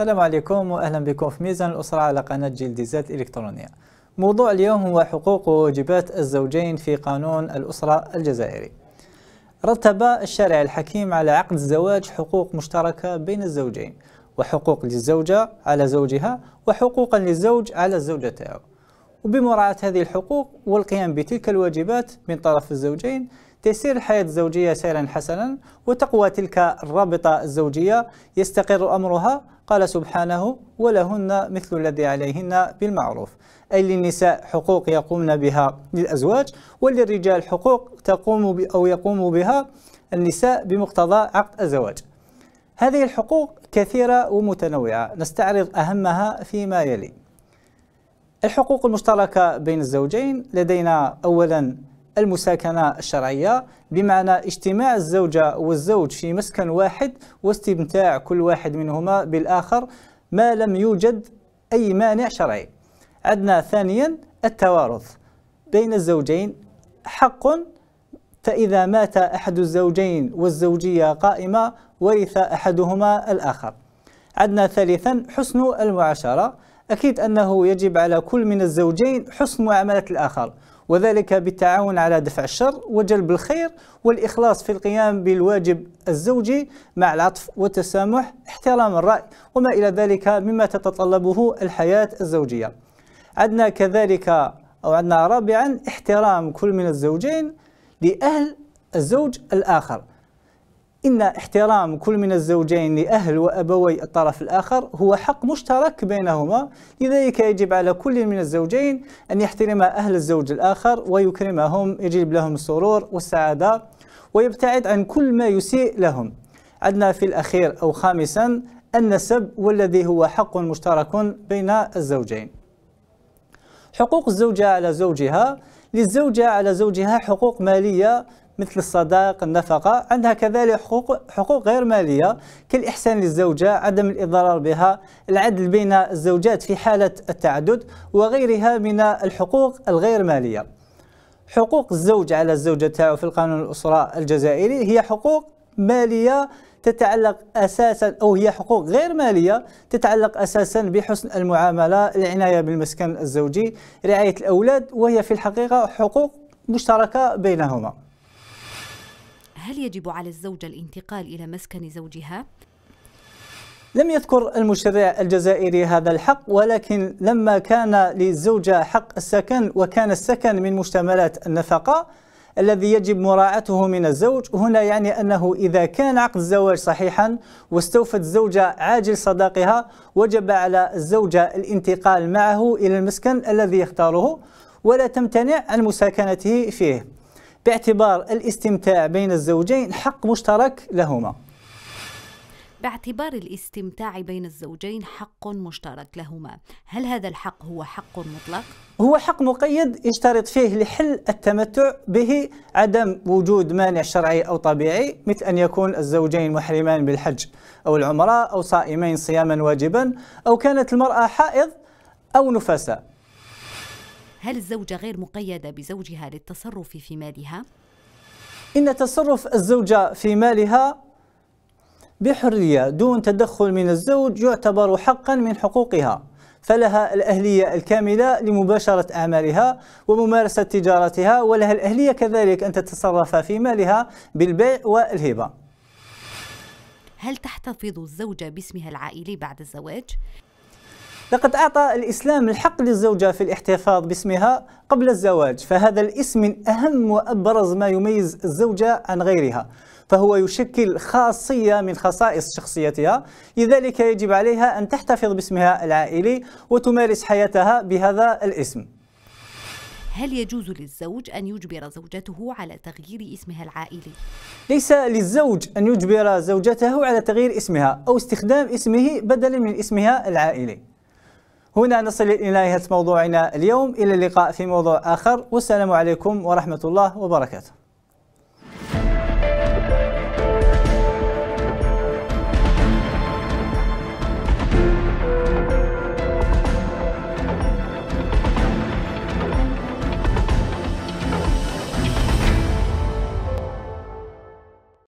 السلام عليكم واهلا بكم في ميزان الاسره على قناه جلديزات الكترونيه موضوع اليوم هو حقوق وواجبات الزوجين في قانون الاسره الجزائري. رتب الشارع الحكيم على عقد الزواج حقوق مشتركه بين الزوجين وحقوق للزوجه على زوجها وحقوقا للزوج على الزوجه تاعو. وبمراعاة هذه الحقوق والقيام بتلك الواجبات من طرف الزوجين تسير الحياة الزوجية سيرا حسنا وتقوى تلك الرابطة الزوجية يستقر أمرها قال سبحانه ولهن مثل الذي عليهن بالمعروف أي للنساء حقوق يقومن بها للأزواج وللرجال حقوق تقوم أو يقوم بها النساء بمقتضى عقد الزواج هذه الحقوق كثيرة ومتنوعة نستعرض أهمها فيما يلي الحقوق المشتركة بين الزوجين لدينا أولا المساكنة الشرعية بمعنى اجتماع الزوجة والزوج في مسكن واحد واستمتاع كل واحد منهما بالآخر ما لم يوجد أي مانع شرعي عندنا ثانيا التوارث بين الزوجين حق فإذا مات أحد الزوجين والزوجية قائمة ورث أحدهما الآخر عندنا ثالثا حسن المعاشرة أكيد أنه يجب على كل من الزوجين حسن معاملة الآخر وذلك بالتعاون على دفع الشر وجلب الخير والإخلاص في القيام بالواجب الزوجي مع العطف والتسامح احترام الرأي وما إلى ذلك مما تتطلبه الحياة الزوجية عدنا كذلك أو عدنا رابعا احترام كل من الزوجين لأهل الزوج الآخر إن احترام كل من الزوجين لأهل وأبوي الطرف الآخر هو حق مشترك بينهما لذلك يجب على كل من الزوجين أن يحترم أهل الزوج الآخر ويكرمهم يجلب لهم السرور والسعادة ويبتعد عن كل ما يسيء لهم عدنا في الأخير أو خامسا النسب والذي هو حق مشترك بين الزوجين حقوق الزوجة على زوجها للزوجة على زوجها حقوق مالية مثل الصداق النفقة عندها كذلك حقوق, حقوق غير مالية كالإحسان للزوجة عدم الإضرار بها العدل بين الزوجات في حالة التعدد وغيرها من الحقوق الغير مالية حقوق الزوج على الزوجة في القانون الأسرة الجزائري هي حقوق مالية تتعلق اساسا او هي حقوق غير ماليه تتعلق اساسا بحسن المعامله، العنايه بالمسكن الزوجي، رعايه الاولاد وهي في الحقيقه حقوق مشتركه بينهما. هل يجب على الزوجة الانتقال إلى مسكن زوجها؟ لم يذكر المشرع الجزائري هذا الحق ولكن لما كان للزوجة حق السكن وكان السكن من مشتملات النفقة الذي يجب مراعاته من الزوج هنا يعني أنه إذا كان عقد الزواج صحيحا واستوفت الزوجة عاجل صداقها وجب على الزوجة الانتقال معه إلى المسكن الذي يختاره ولا تمتنع عن مساكنته فيه باعتبار الاستمتاع بين الزوجين حق مشترك لهما باعتبار الاستمتاع بين الزوجين حق مشترك لهما هل هذا الحق هو حق مطلق؟ هو حق مقيد يشترط فيه لحل التمتع به عدم وجود مانع شرعي أو طبيعي مثل أن يكون الزوجين محرمان بالحج أو العمرة أو صائمين صياما واجبا أو كانت المرأة حائض أو نفساء هل الزوجة غير مقيدة بزوجها للتصرف في مالها؟ إن تصرف الزوجة في مالها بحرية دون تدخل من الزوج يعتبر حقا من حقوقها فلها الأهلية الكاملة لمباشرة أعمالها وممارسة تجارتها ولها الأهلية كذلك أن تتصرف في مالها بالبيع والهبة هل تحتفظ الزوجة باسمها العائلي بعد الزواج؟ لقد أعطى الإسلام الحق للزوجة في الاحتفاظ باسمها قبل الزواج فهذا الاسم من أهم وأبرز ما يميز الزوجة عن غيرها فهو يشكل خاصية من خصائص شخصيتها لذلك يجب عليها أن تحتفظ باسمها العائلي وتمارس حياتها بهذا الاسم هل يجوز للزوج أن يجبر زوجته على تغيير اسمها العائلي؟ ليس للزوج أن يجبر زوجته على تغيير اسمها أو استخدام اسمه بدلا من اسمها العائلي هنا نصل إلى نهاية موضوعنا اليوم إلى اللقاء في موضوع آخر والسلام عليكم ورحمة الله وبركاته